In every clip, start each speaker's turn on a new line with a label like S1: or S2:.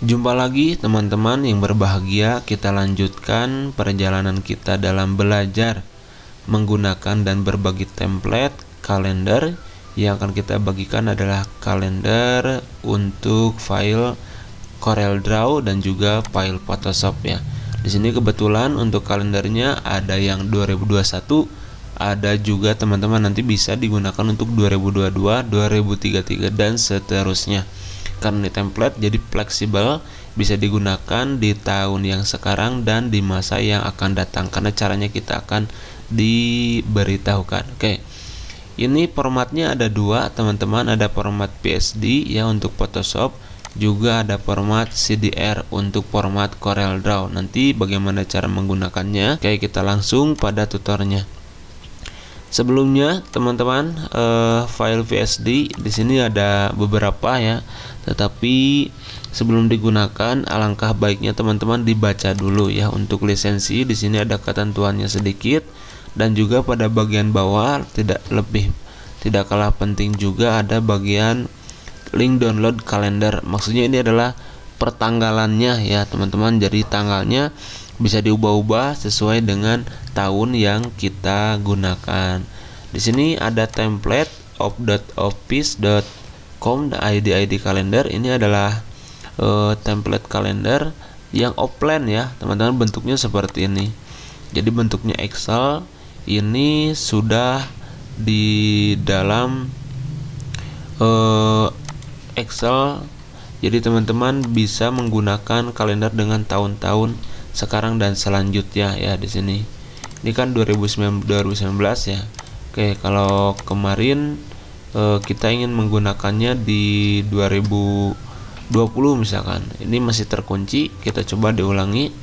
S1: Jumpa lagi teman-teman yang berbahagia, kita lanjutkan perjalanan kita dalam belajar menggunakan dan berbagi template kalender yang akan kita bagikan adalah kalender untuk file Corel Draw dan juga file Photoshop ya. Di sini kebetulan untuk kalendernya ada yang 2021, ada juga teman-teman nanti bisa digunakan untuk 2022, 2033 dan seterusnya. Karena di template jadi fleksibel bisa digunakan di tahun yang sekarang dan di masa yang akan datang karena caranya kita akan diberitahukan. Oke. Ini formatnya ada dua teman-teman, ada format PSD ya untuk Photoshop, juga ada format CDR untuk format Corel Draw. Nanti bagaimana cara menggunakannya? Oke, kita langsung pada tutornya. Sebelumnya teman-teman uh, file VSD di sini ada beberapa ya, tetapi sebelum digunakan alangkah baiknya teman-teman dibaca dulu ya untuk lisensi di sini ada ketentuannya sedikit dan juga pada bagian bawah tidak lebih tidak kalah penting juga ada bagian link download kalender maksudnya ini adalah pertanggalannya ya teman-teman jadi tanggalnya bisa diubah-ubah sesuai dengan tahun yang kita gunakan. Di sini ada template op.office.com nah, ID ID kalender. ini adalah uh, template kalender yang offline ya, teman-teman bentuknya seperti ini. Jadi bentuknya Excel ini sudah di dalam uh, Excel. Jadi teman-teman bisa menggunakan kalender dengan tahun-tahun sekarang dan selanjutnya ya di sini ini kan 2019 2019 ya Oke kalau kemarin eh, kita ingin menggunakannya di 2020 misalkan ini masih terkunci kita coba diulangi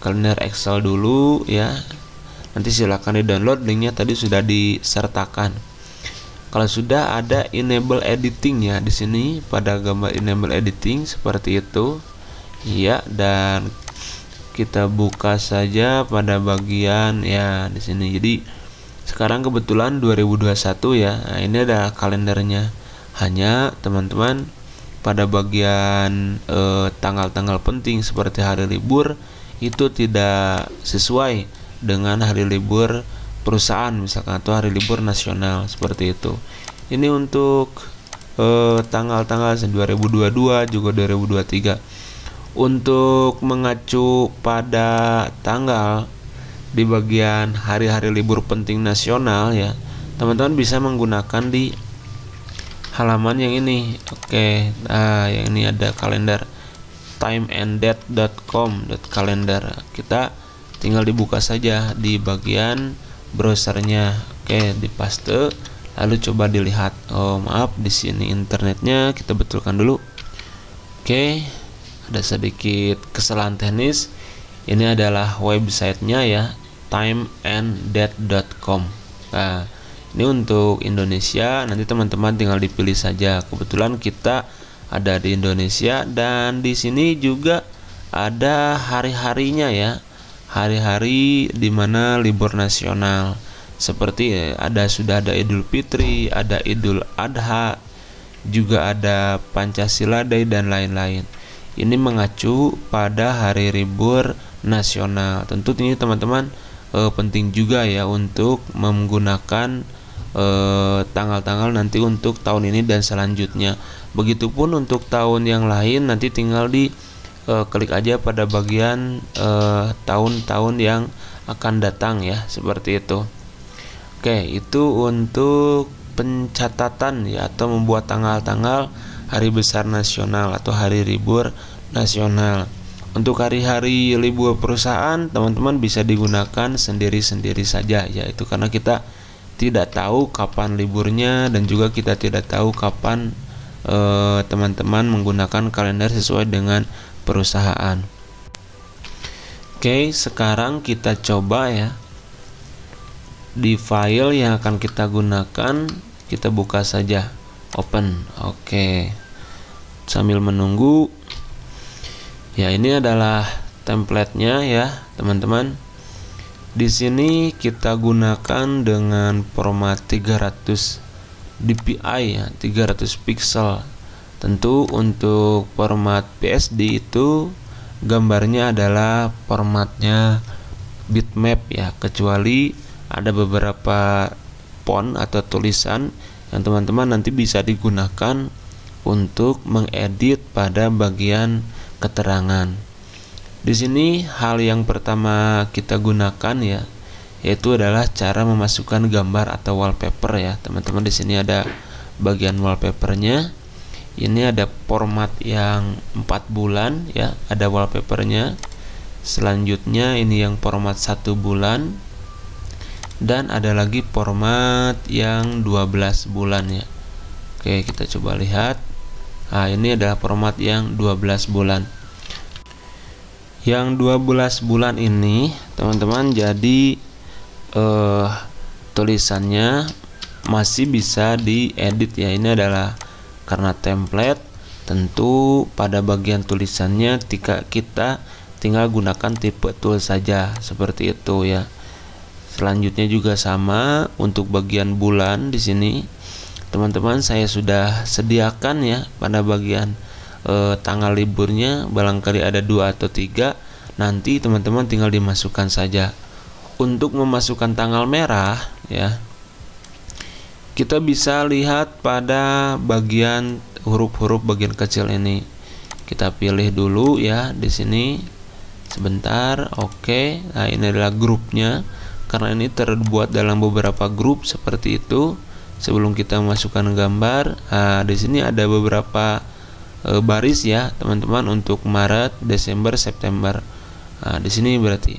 S1: kalender Excel dulu ya nanti silahkan di download linknya tadi sudah disertakan kalau sudah ada enable editing ya di sini pada gambar enable editing seperti itu ya dan kita buka saja pada bagian ya di sini jadi sekarang kebetulan 2021 ya nah, ini ada kalendernya hanya teman-teman pada bagian eh, tanggal-tanggal eh, penting seperti hari libur itu tidak sesuai dengan hari libur perusahaan misalkan atau hari libur nasional seperti itu ini untuk eh, tanggal-tanggal eh, 2022 juga 2023 untuk mengacu pada tanggal di bagian hari-hari libur penting nasional ya, teman-teman bisa menggunakan di halaman yang ini. Oke, nah yang ini ada kalender timeanddate.com kalender. Kita tinggal dibuka saja di bagian browsernya. Oke, di paste lalu coba dilihat. Oh, maaf di sini internetnya kita betulkan dulu. Oke, ada sedikit kesalahan teknis ini adalah websitenya ya timeanddate.com. nah ini untuk Indonesia nanti teman-teman tinggal dipilih saja kebetulan kita ada di Indonesia dan di sini juga ada hari-harinya ya hari-hari di mana libur nasional seperti ada sudah ada Idul Fitri, ada Idul Adha, juga ada Pancasila Day dan lain-lain ini mengacu pada hari libur nasional. Tentu ini teman-teman e, penting juga ya untuk menggunakan eh, tanggal-tanggal e, nanti untuk tahun ini dan selanjutnya. Begitupun untuk tahun yang lain nanti tinggal di e, klik aja pada bagian tahun-tahun yang akan datang ya, seperti itu. Oke, itu untuk pencatatan ya atau membuat tanggal-tanggal hari besar nasional atau hari libur nasional. Untuk hari-hari libur perusahaan, teman-teman bisa digunakan sendiri-sendiri saja, yaitu karena kita tidak tahu kapan liburnya dan juga kita tidak tahu kapan teman eh, teman-teman menggunakan kalender sesuai dengan perusahaan. Oke, sekarang kita coba ya di file yang akan kita gunakan kita buka saja open oke sambil menunggu ya ini adalah templatenya ya teman-teman di sini kita gunakan dengan format 300 dpi ya 300 pixel tentu untuk format PSD itu gambarnya adalah formatnya bitmap ya kecuali ada beberapa font atau tulisan yang teman-teman nanti bisa digunakan untuk mengedit pada bagian keterangan. Di sini hal yang pertama kita gunakan ya yaitu adalah cara memasukkan gambar atau wallpaper ya. Teman-teman di sini ada bagian wallpapernya. Ini ada format yang 4 bulan ya, ada wallpapernya. Selanjutnya ini yang format 1 bulan dan ada lagi format yang 12 bulan ya. Oke, kita coba lihat. Nah, ini adalah format yang 12 bulan. Yang 12 bulan ini, teman-teman, jadi eh, tulisannya masih bisa diedit ya. Ini adalah karena template tentu pada bagian tulisannya jika kita tinggal gunakan tipe tool saja seperti itu ya selanjutnya juga sama untuk bagian bulan di sini teman-teman saya sudah sediakan ya pada bagian e, tanggal liburnya barangkali ada dua atau tiga nanti teman-teman tinggal dimasukkan saja untuk memasukkan tanggal merah ya kita bisa lihat pada bagian huruf-huruf bagian kecil ini kita pilih dulu ya di sini sebentar oke okay. nah ini adalah grupnya karena ini terbuat dalam beberapa grup seperti itu sebelum kita masukkan gambar nah, di sini ada beberapa e, baris ya teman-teman untuk Maret Desember September nah, di sini berarti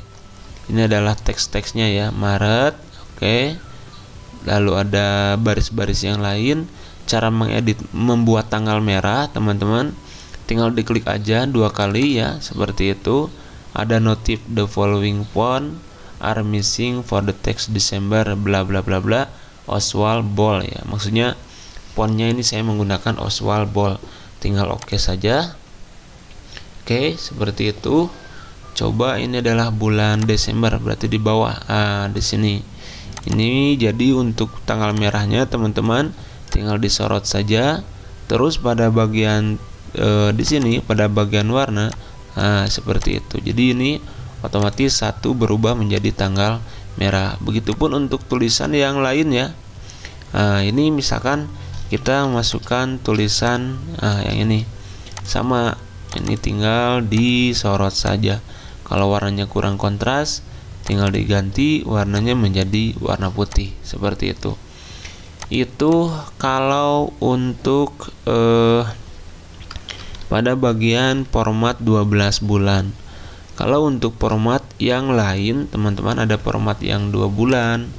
S1: ini adalah teks-teksnya ya Maret oke okay. lalu ada baris-baris yang lain cara mengedit membuat tanggal merah teman-teman tinggal diklik aja dua kali ya seperti itu ada notif the following font are missing for the text December bla bla bla bla Oswald Ball ya maksudnya fontnya ini saya menggunakan Oswald Ball tinggal oke okay saja oke okay, seperti itu coba ini adalah bulan Desember berarti di bawah uh, di sini ini jadi untuk tanggal merahnya teman-teman tinggal disorot saja terus pada bagian e, di sini pada bagian warna nah, seperti itu jadi ini otomatis satu berubah menjadi tanggal merah. Begitupun untuk tulisan yang ya Nah, ini misalkan kita masukkan tulisan nah, yang ini sama ini tinggal disorot saja kalau warnanya kurang kontras tinggal diganti warnanya menjadi warna putih seperti itu itu kalau untuk eh, pada bagian format 12 bulan kalau untuk format yang lain, teman-teman ada format yang dua bulan,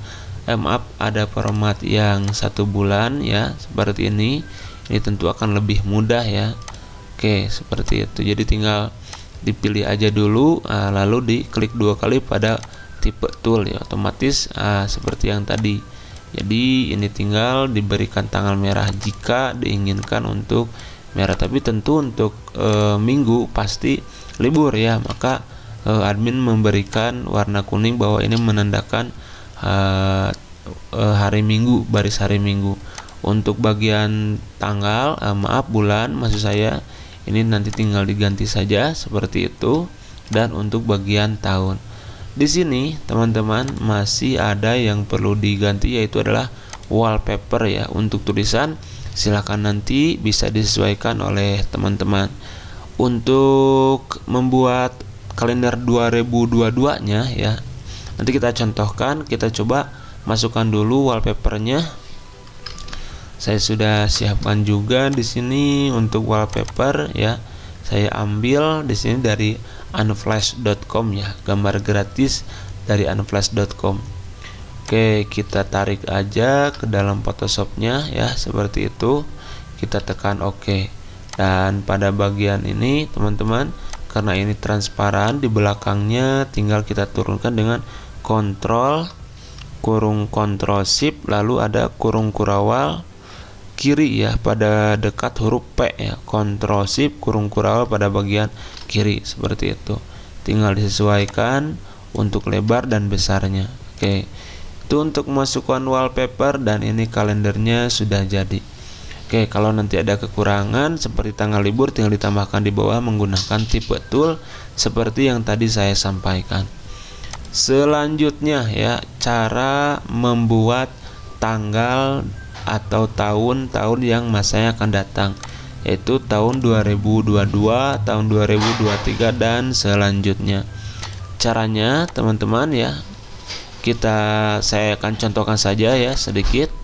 S1: eh, maaf ada format yang satu bulan ya seperti ini. Ini tentu akan lebih mudah ya. Oke seperti itu. Jadi tinggal dipilih aja dulu, uh, lalu diklik dua kali pada tipe tool ya otomatis ah, seperti yang tadi jadi ini tinggal diberikan tanggal merah jika diinginkan untuk merah tapi tentu untuk e, minggu pasti libur ya maka uh, admin memberikan warna kuning bahwa ini menandakan uh, uh, hari Minggu, baris hari Minggu. Untuk bagian tanggal, uh, maaf bulan maksud saya ini nanti tinggal diganti saja seperti itu dan untuk bagian tahun. Di sini teman-teman masih ada yang perlu diganti yaitu adalah wallpaper ya. Untuk tulisan silahkan nanti bisa disesuaikan oleh teman-teman. Untuk membuat kalender 2022-nya ya. Nanti kita contohkan, kita coba masukkan dulu wallpapernya. Saya sudah siapkan juga di sini untuk wallpaper ya. Saya ambil di sini dari unflash.com ya, gambar gratis dari unflash.com. Oke, kita tarik aja ke dalam Photoshopnya ya, seperti itu. Kita tekan OK. Dan pada bagian ini, teman-teman, karena ini transparan di belakangnya tinggal kita turunkan dengan kontrol kurung kontrol shift lalu ada kurung kurawal kiri ya pada dekat huruf P ya kontrol shift kurung kurawal pada bagian kiri seperti itu tinggal disesuaikan untuk lebar dan besarnya oke itu untuk masukkan wallpaper dan ini kalendernya sudah jadi Oke, kalau nanti ada kekurangan seperti tanggal libur tinggal ditambahkan di bawah menggunakan tipe tool seperti yang tadi saya sampaikan. Selanjutnya ya, cara membuat tanggal atau tahun-tahun yang masanya akan datang yaitu tahun 2022, tahun 2023 dan selanjutnya. Caranya teman-teman ya, kita saya akan contohkan saja ya sedikit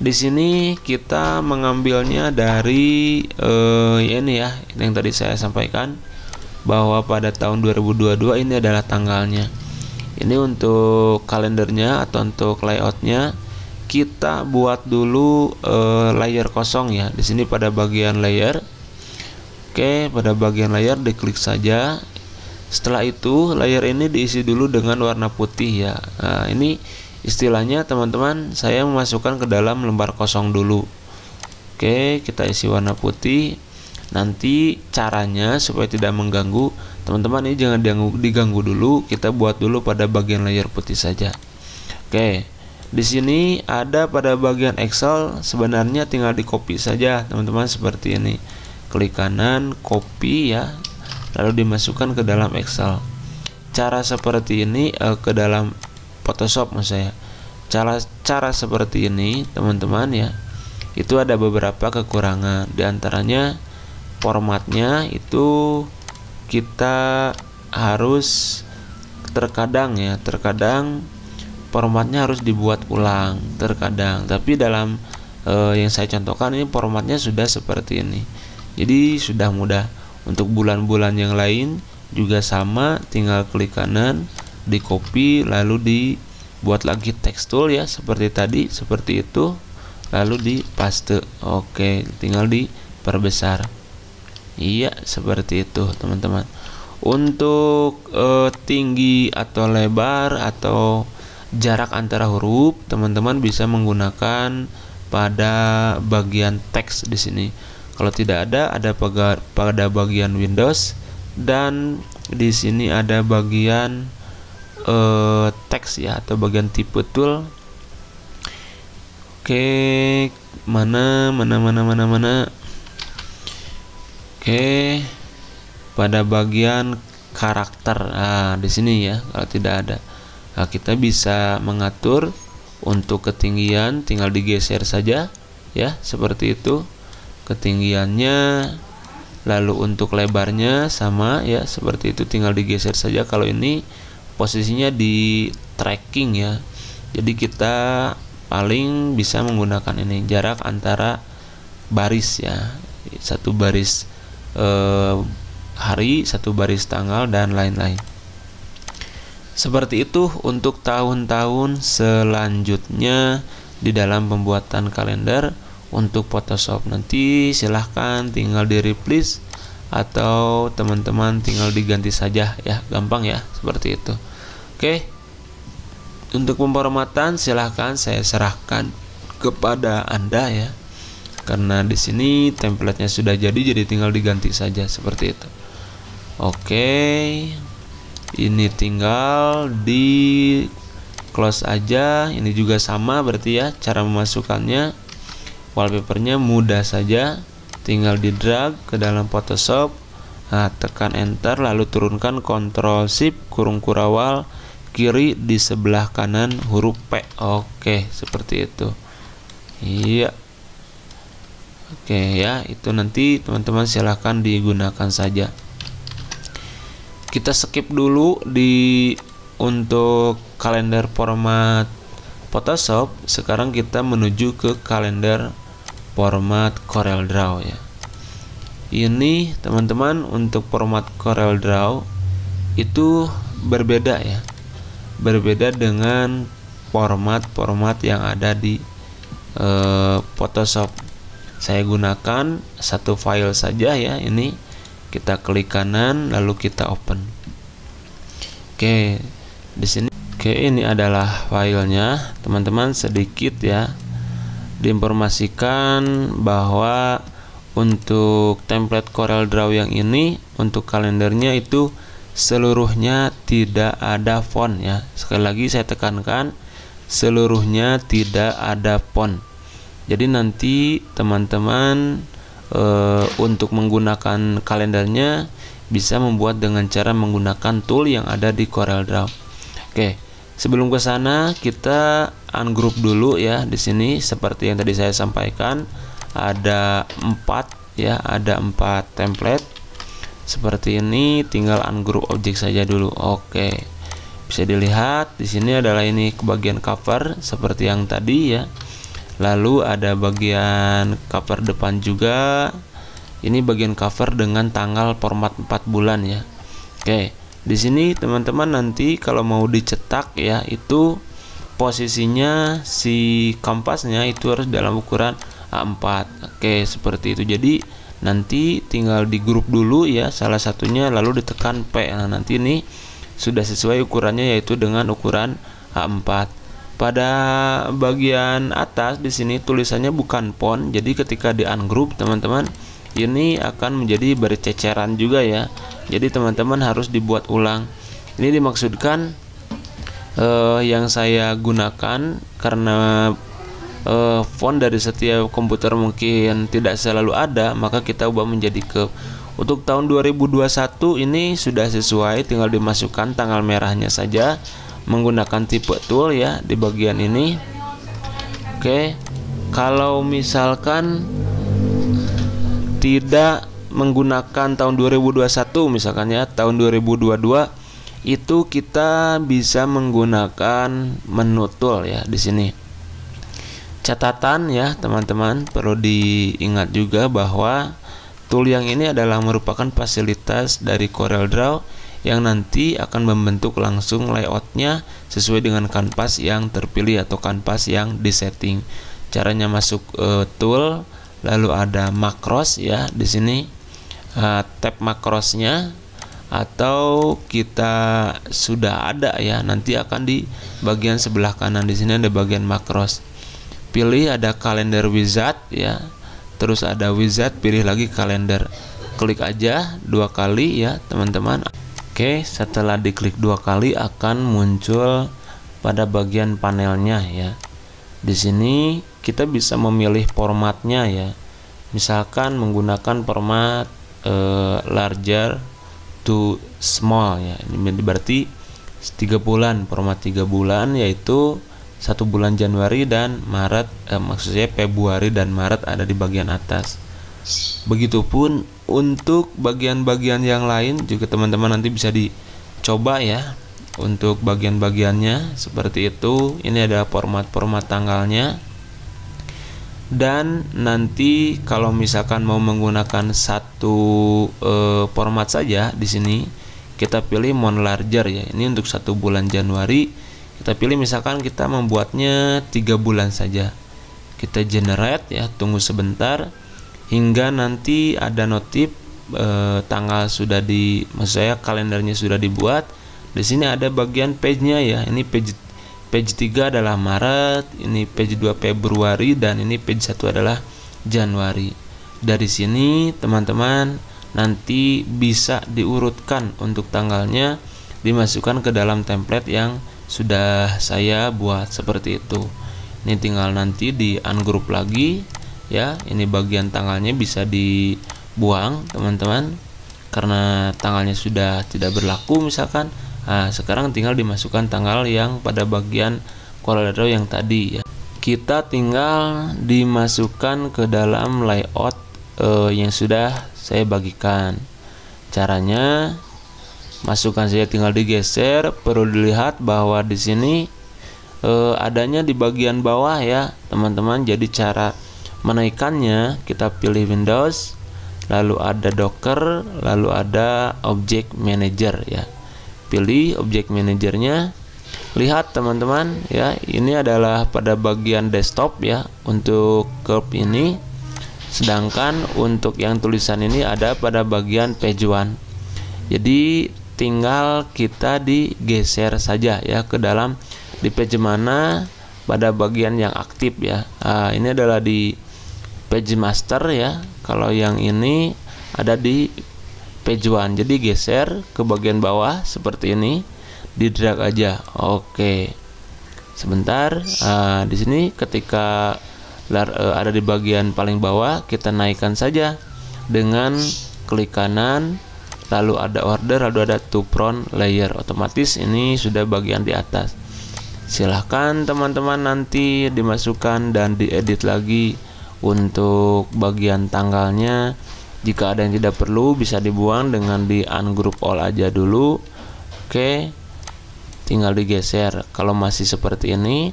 S1: di sini kita mengambilnya dari eh, ya ini ya yang tadi saya sampaikan bahwa pada tahun 2022 ini adalah tanggalnya ini untuk kalendernya atau untuk layoutnya kita buat dulu eh, layer kosong ya di sini pada bagian layer Oke pada bagian layer diklik saja setelah itu layer ini diisi dulu dengan warna putih ya nah, ini istilahnya teman-teman saya memasukkan ke dalam lembar kosong dulu oke kita isi warna putih nanti caranya supaya tidak mengganggu teman-teman ini jangan diganggu, diganggu dulu kita buat dulu pada bagian layer putih saja oke di sini ada pada bagian Excel sebenarnya tinggal di copy saja teman-teman seperti ini klik kanan copy ya lalu dimasukkan ke dalam Excel cara seperti ini eh, ke dalam Photoshop maksud saya cara-cara seperti ini teman-teman ya itu ada beberapa kekurangan diantaranya formatnya itu kita harus terkadang ya terkadang formatnya harus dibuat ulang terkadang tapi dalam e, yang saya contohkan ini formatnya sudah seperti ini jadi sudah mudah untuk bulan-bulan yang lain juga sama tinggal klik kanan di copy lalu dibuat lagi tekstur ya seperti tadi seperti itu lalu di paste oke tinggal diperbesar iya seperti itu teman-teman untuk e, tinggi atau lebar atau jarak antara huruf teman-teman bisa menggunakan pada bagian teks di sini kalau tidak ada ada pada bagian Windows dan di sini ada bagian uh, teks ya atau bagian tipe tool oke okay, mana mana mana mana mana oke okay, pada bagian karakter nah di sini ya kalau tidak ada nah, kita bisa mengatur untuk ketinggian tinggal digeser saja ya seperti itu ketinggiannya lalu untuk lebarnya sama ya seperti itu tinggal digeser saja kalau ini posisinya di tracking ya jadi kita paling bisa menggunakan ini jarak antara baris ya satu baris eh, hari satu baris tanggal dan lain-lain seperti itu untuk tahun-tahun selanjutnya di dalam pembuatan kalender untuk Photoshop nanti silahkan tinggal di replace atau teman-teman tinggal diganti saja ya gampang ya seperti itu Oke. Untuk pemformatan silahkan saya serahkan kepada Anda ya. Karena di sini template sudah jadi jadi tinggal diganti saja seperti itu. Oke. Ini tinggal di close aja. Ini juga sama berarti ya cara memasukkannya. Wallpapernya mudah saja. Tinggal di drag ke dalam Photoshop Nah, tekan enter lalu turunkan Ctrl Shift kurung kurawal kiri di sebelah kanan huruf P. Oke, seperti itu. Iya. Oke ya, itu nanti teman-teman silahkan digunakan saja. Kita skip dulu di untuk kalender format Photoshop. Sekarang kita menuju ke kalender format Corel Draw ya. Ini teman-teman untuk format Corel Draw itu berbeda ya berbeda dengan format-format yang ada di e, Photoshop saya gunakan satu file saja ya ini kita klik kanan lalu kita open oke di sini oke ini adalah filenya teman-teman sedikit ya diinformasikan bahwa untuk template Corel Draw yang ini untuk kalendernya itu seluruhnya tidak ada font ya. Sekali lagi saya tekankan seluruhnya tidak ada font. Jadi nanti teman-teman e, untuk menggunakan kalendernya bisa membuat dengan cara menggunakan tool yang ada di Corel Draw. Oke, sebelum ke sana kita ungroup dulu ya di sini seperti yang tadi saya sampaikan ada empat ya, ada empat template seperti ini tinggal ungroup objek saja dulu oke bisa dilihat di sini adalah ini bagian cover seperti yang tadi ya lalu ada bagian cover depan juga ini bagian cover dengan tanggal format 4 bulan ya oke di sini teman-teman nanti kalau mau dicetak ya itu posisinya si kampasnya itu harus dalam ukuran A4 oke seperti itu jadi nanti tinggal di grup dulu ya salah satunya lalu ditekan P nah nanti ini sudah sesuai ukurannya yaitu dengan ukuran A4 pada bagian atas di sini tulisannya bukan pon jadi ketika di ungroup teman-teman ini akan menjadi berceceran juga ya jadi teman-teman harus dibuat ulang ini dimaksudkan eh, yang saya gunakan karena uh, eh, font dari setiap komputer mungkin tidak selalu ada, maka kita ubah menjadi curve. Untuk tahun 2021 ini sudah sesuai, tinggal dimasukkan tanggal merahnya saja menggunakan tipe tool ya di bagian ini. Oke. Kalau misalkan tidak menggunakan tahun 2021 misalkan ya, tahun 2022 itu kita bisa menggunakan menu tool ya di sini catatan ya teman-teman perlu diingat juga bahwa tool yang ini adalah merupakan fasilitas dari CorelDRAW yang nanti akan membentuk langsung layoutnya sesuai dengan kanvas yang terpilih atau kanvas yang disetting caranya masuk e, tool lalu ada macros ya di sini e, tab macrosnya atau kita sudah ada ya nanti akan di bagian sebelah kanan di sini ada bagian macros pilih ada kalender wizard ya terus ada wizard pilih lagi kalender klik aja dua kali ya teman-teman oke setelah diklik dua kali akan muncul pada bagian panelnya ya di sini kita bisa memilih formatnya ya misalkan menggunakan format eh, larger to small ya ini berarti tiga bulan format tiga bulan yaitu satu bulan Januari dan Maret eh, maksudnya Februari dan Maret ada di bagian atas begitupun untuk bagian-bagian yang lain juga teman-teman nanti bisa dicoba ya untuk bagian-bagiannya seperti itu ini ada format-format tanggalnya dan nanti kalau misalkan mau menggunakan satu e, format saja di sini kita pilih mon larger ya ini untuk satu bulan Januari kita pilih misalkan kita membuatnya tiga bulan saja kita generate ya tunggu sebentar hingga nanti ada notif e, tanggal sudah di maksud saya kalendernya sudah dibuat di sini ada bagian page-nya ya ini page page 3 adalah Maret ini page 2 Februari dan ini page 1 adalah Januari dari sini teman-teman nanti bisa diurutkan untuk tanggalnya dimasukkan ke dalam template yang sudah saya buat seperti itu ini tinggal nanti di ungroup lagi ya ini bagian tanggalnya bisa dibuang teman-teman karena tanggalnya sudah tidak berlaku misalkan nah, sekarang tinggal dimasukkan tanggal yang pada bagian Colorado yang tadi ya kita tinggal dimasukkan ke dalam layout eh, yang sudah saya bagikan caranya masukkan saja tinggal digeser perlu dilihat bahwa di sini e, adanya di bagian bawah ya teman-teman jadi cara menaikannya kita pilih Windows lalu ada Docker lalu ada Object Manager ya pilih Object Managernya lihat teman-teman ya ini adalah pada bagian desktop ya untuk curve ini sedangkan untuk yang tulisan ini ada pada bagian page one jadi tinggal kita digeser saja ya ke dalam di page mana pada bagian yang aktif ya uh, ini adalah di page master ya kalau yang ini ada di page one jadi geser ke bagian bawah seperti ini di drag aja oke sebentar uh, di sini ketika eh, ada di bagian paling bawah kita naikkan saja dengan klik kanan lalu ada order lalu ada two prone layer otomatis ini sudah bagian di atas silahkan teman-teman nanti dimasukkan dan diedit lagi untuk bagian tanggalnya jika ada yang tidak perlu bisa dibuang dengan di ungroup all aja dulu oke tinggal digeser kalau masih seperti ini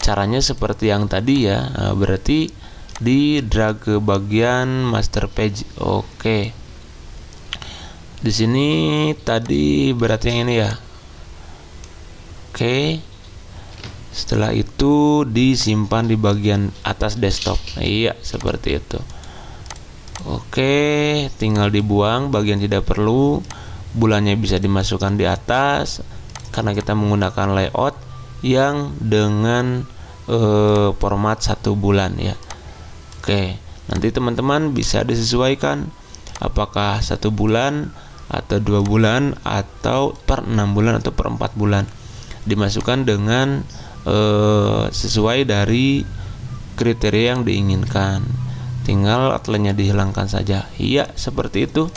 S1: caranya seperti yang tadi ya nah, berarti di drag ke bagian master page oke okay. Di sini tadi berarti yang ini ya. Oke. Okay. Setelah itu disimpan di bagian atas desktop. iya, seperti itu. Oke, tinggal dibuang bagian tidak perlu. Bulannya bisa dimasukkan di atas karena kita menggunakan layout yang dengan eh, format satu bulan ya. Oke, nanti teman-teman bisa disesuaikan apakah satu bulan atau dua bulan atau per enam bulan atau per empat bulan dimasukkan dengan e, sesuai dari kriteria yang diinginkan tinggal outline dihilangkan saja iya seperti itu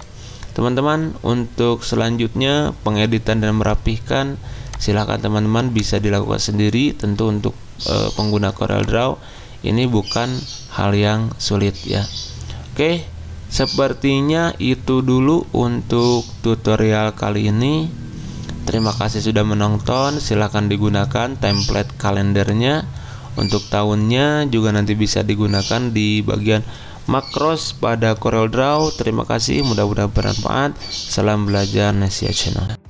S1: teman-teman untuk selanjutnya pengeditan dan merapihkan silahkan teman-teman bisa dilakukan sendiri tentu untuk e, pengguna Corel Draw ini bukan hal yang sulit ya oke okay. Sepertinya itu dulu untuk tutorial kali ini. Terima kasih sudah menonton. Silahkan digunakan template kalendernya. Untuk tahunnya juga nanti bisa digunakan di bagian makros pada CorelDRAW. Terima kasih, mudah-mudahan bermanfaat. Salam belajar Nesia Channel.